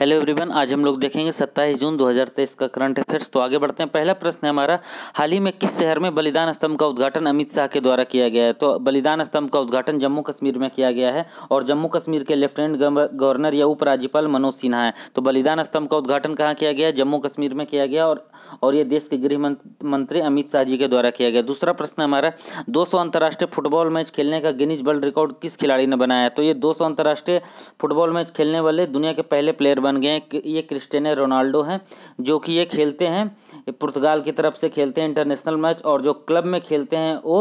hello everyone आज हम लोग देखेंगे सत्ताईस जून 2023 का करंट अफेयर्स तो आगे बढ़ते हैं पहला प्रश्न है हमारा हाल ही में किस शहर में बलिदान स्तंभ का उद्घाटन अमित शाह के द्वारा किया गया है तो बलिदान स्तंभ का उद्घाटन जम्मू कश्मीर में किया गया है और जम्मू कश्मीर के लेफ्टिनेंट गवर्नर या उपराज्यपाल मनोज सिन्हा है तो बलिदान स्तंभ का उद्घाटन कहाँ किया गया जम्मू कश्मीर में किया गया और और ये देश के गृह मंत्री अमित शाह जी के द्वारा किया गया दूसरा प्रश्न हमारा दो अंतर्राष्ट्रीय फुटबॉल मैच खेलने का गिनीज वर्ल्ड रिकॉर्ड किस खिलाड़ी ने बनाया तो ये दो अंतर्राष्ट्रीय फुटबॉल मैच खेलने वाले दुनिया के पहले प्लेयर बन गए हैं ये क्रिस्टेनो रोनाल्डो हैं जो कि ये खेलते हैं पुर्तगाल की तरफ से खेलते हैं इंटरनेशनल मैच और जो क्लब में खेलते हैं वो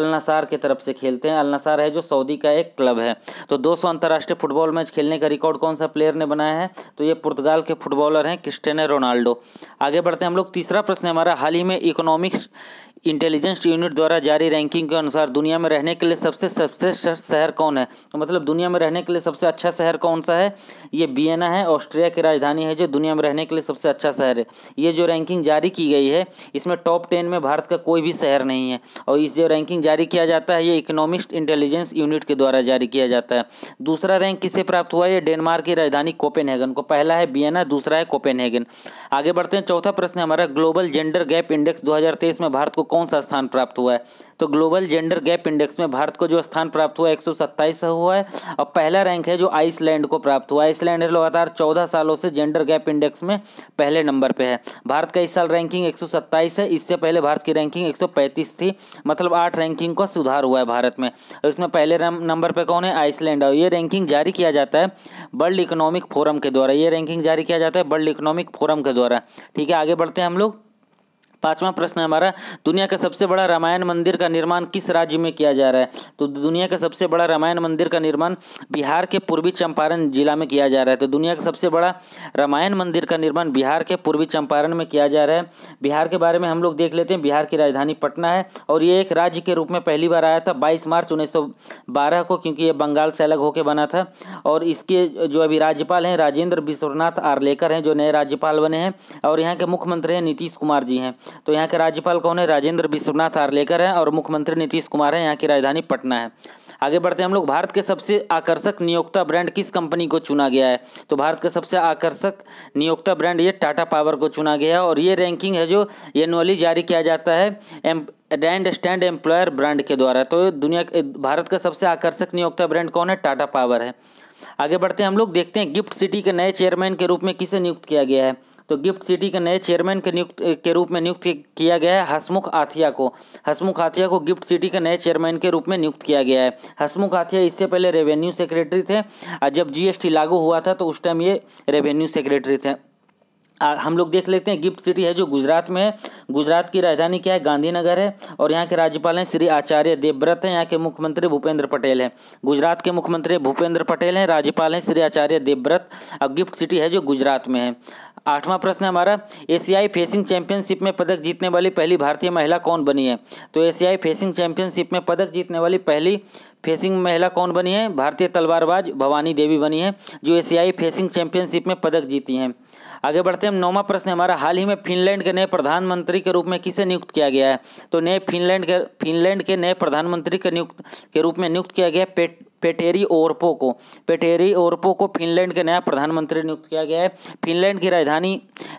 अलनासार की तरफ से खेलते हैं अलनासार है जो सऊदी का एक क्लब है तो दो अंतर्राष्ट्रीय फुटबॉल मैच खेलने का रिकॉर्ड कौन सा प्लेयर ने बनाया है तो ये पुर्तगाल के फुटबॉलर हैं क्रिस्टेनो रोनाल्डो आगे बढ़ते हैं हम लोग तीसरा प्रश्न हमारा हाल ही में इकोनॉमिक्स इंटेलिजेंस यूनिट द्वारा जारी रैंकिंग के अनुसार दुनिया में रहने के लिए सबसे सबसे शहर कौन है तो मतलब दुनिया में रहने के लिए सबसे अच्छा शहर कौन सा है ये बियना है ऑस्ट्रिया की राजधानी है जो दुनिया में रहने के लिए सबसे अच्छा शहर है ये जो रैंकिंग जारी की गई है इसमें टॉप टेन में भारत का कोई भी शहर नहीं है और इस जो रैंकिंग जारी किया जाता है ये इकोनॉमिस्ट इंटेलिजेंस यूनिट के द्वारा जारी किया जाता है दूसरा रैंक किसे प्राप्त हुआ ये डेनमार्क की राजधानी कोपेनहेगन को पहला है बियना दूसरा है कोपेन आगे बढ़ते हैं चौथा प्रश्न हमारा ग्लोबल जेंडर गैप इंडेक्स दो में भारत को कौन सा स्थान प्राप्त हुआ है तो ग्लोबल जेंडर गैप इंडेक्स में भारत को जो स्थान प्राप्त हुआ है एक हुआ है और पहला रैंक है जो आइसलैंड को प्राप्त हुआ आइसलैंड लगातार चौदह सालों से जेंडर गैप इंडेक्स में पहले नंबर पर है भारत का इस साल रैंकिंग एक है इससे पहले भारत की रैंकिंग एक थी मतलब आठ रैंकिंग का सुधार हुआ है भारत में इसमें पहले नंबर पर कौन है आइसलैंड और ये रैंकिंग जारी किया जाता है वर्ल्ड इकोनॉमिक फोरम के द्वारा ये रैंकिंग जारी किया जाता है वर्ल्ड इकोनॉमिक फोरम के द्वारा ठीक है आगे बढ़ते हैं हम लोग पांचवा प्रश्न हमारा दुनिया का सबसे बड़ा रामायण मंदिर का निर्माण किस राज्य में किया जा रहा है तो दुनिया का सबसे बड़ा रामायण मंदिर का निर्माण बिहार के पूर्वी चंपारण जिला में किया जा रहा है तो दुनिया का सबसे बड़ा रामायण मंदिर का निर्माण बिहार के पूर्वी चंपारण में किया जा रहा है बिहार के बारे में हम लोग देख लेते हैं बिहार की राजधानी पटना है और ये एक राज्य के रूप में पहली बार आया था बाईस मार्च उन्नीस को क्योंकि ये बंगाल से अलग होकर बना था और इसके जो अभी राज्यपाल हैं राजेंद्र विश्वनाथ आर्लेकर हैं जो नए राज्यपाल बने हैं और यहाँ के मुख्यमंत्री हैं नीतीश कुमार जी हैं तो यहाँ के राज्यपाल कौन है राजेंद्र विश्वनाथ आर्लेकर हैं और मुख्यमंत्री नीतीश कुमार हैं यहाँ की राजधानी पटना है आगे बढ़ते हैं हम लोग भारत के सबसे आकर्षक नियोक्ता ब्रांड किस कंपनी को चुना गया है तो भारत का सबसे आकर्षक नियोक्ता ब्रांड ये टाटा पावर को चुना गया है और ये रैंकिंग है जो एनुअली जारी किया जाता है M and stand employer brand के द्वारा तो दुनिया भारत का सबसे आकर्षक नियोक्ता ब्रांड कौन है टाटा पावर है आगे बढ़ते हैं हम लोग देखते हैं गिफ्ट सिटी के नए चेयरमैन के रूप में किसे नियुक्त किया गया है तो गिफ्ट सिटी के नए चेयरमैन के नियुक्त के रूप में नियुक्त किया गया है हसमुख आथिया को हसमुख आथिया को गिफ्ट सिटी के नए चेयरमैन के रूप में नियुक्त किया गया है हसमुख आथिया इससे पहले रेवेन्यू सेक्रेटरी थे और जब जीएसटी लागू हुआ था तो उस टाइम ये रेवेन्यू सेक्रेटरी थे आ, हम लोग देख लेते हैं गिफ्ट सिटी है जो गुजरात में है गुजरात की राजधानी क्या है गांधीनगर है और यहाँ के राज्यपाल हैं श्री आचार्य देवव्रत हैं यहाँ के मुख्यमंत्री भूपेंद्र पटेल हैं गुजरात के मुख्यमंत्री भूपेंद्र पटेल हैं राज्यपाल हैं श्री आचार्य देवव्रत और गिफ्ट सिटी है जो गुजरात में है आठवां प्रश्न हमारा एशियाई फेसिंग चैंपियनशिप में पदक जीतने वाली पहली भारतीय महिला कौन बनी है तो एशियाई फेसिंग चैंपियनशिप में पदक जीतने वाली पहली फेसिंग महिला कौन बनी है भारतीय तलवारबाज भवानी देवी बनी है जो एशियाई फेसिंग चैंपियनशिप में पदक जीती हैं आगे बढ़ते हैं नौवा प्रश्न हमारा हाल ही में फिनलैंड के नए प्रधानमंत्री के रूप में किसे नियुक्त किया गया है तो नए फिनलैंड के फिनलैंड के नए प्रधानमंत्री के नियुक्त के रूप में नियुक्त किया गया पेट पेटेरी ओरपो को पेटेरी ओरपो को फिनलैंड के नया प्रधानमंत्री नियुक्त किया गया है फिनलैंड की राजधानी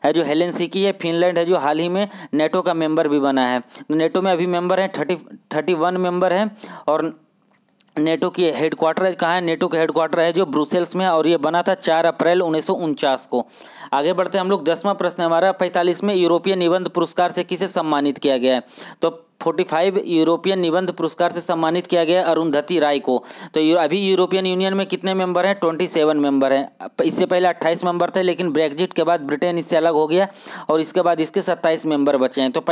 है जो हेलेंसिकी है फिनलैंड है जो हाल ही में नेटो का मेंबर भी बना है तो नेटो में अभी मेंबर हैं थर्टी थर्टी वन मेंबर हैं और नेटो की हेडक्वार्टर कहाँ है नेटो का हेडक्वार्टर है जो ब्रुसेल्स में और ये बना था चार अप्रैल उन्नीस को आगे बढ़ते हैं हम लोग दसवां प्रश्न हमारा पैंतालीसवें यूरोपीय निबंध पुरस्कार से किसे सम्मानित किया गया है तो फोर्टी फाइव यूरोपियन निबंध पुरस्कार से सम्मानित किया गया अरुंधति राय को तो अभी यूरोपियन यूनियन में कितने मेंबर हैं ट्वेंटी सेवन मेंबर हैं इससे पहले अट्ठाईस मेंबर थे लेकिन ब्रेग्जिट के बाद ब्रिटेन इससे अलग हो गया और इसके बाद इसके सत्ताईस मेंबर बचे हैं तो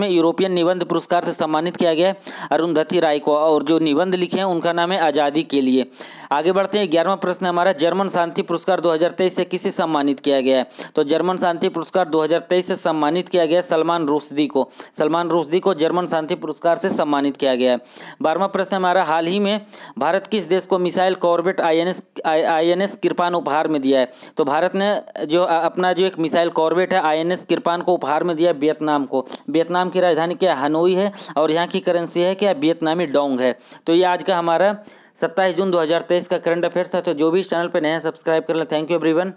में यूरोपियन निबंध पुरस्कार से सम्मानित किया गया अरुंधति राय को और जो निबंध लिखे हैं उनका नाम है आज़ादी के लिए आगे बढ़ते हैं ग्यारहवा प्रश्न हमारा जर्मन शांति पुरस्कार 2023 से किसे सम्मानित किया गया है तो जर्मन शांति पुरस्कार 2023 से सम्मानित किया गया सलमान रुश्दी को सलमान रुश्दी को जर्मन शांति पुरस्कार से सम्मानित किया गया है बारहवा प्रश्न हमारा हाल ही में भारत किस देश को missile corvette I N Kirpan उपहार में दिया है तो भारत ने जो अपना जो एक मिसाइल कॉर्बेट है आई कृपान को उपहार में दिया वियतनाम को वियतनाम की राजधानी क्या हनोई है और यहाँ की करेंसी है क्या वियतनामी डोंग है तो ये आज का हमारा सत्ताईस जून 2023 का करंट अफेयर था तो जो भी इस चैनल पर नया सब्सक्राइब कर लें थैंक यू एवरीवन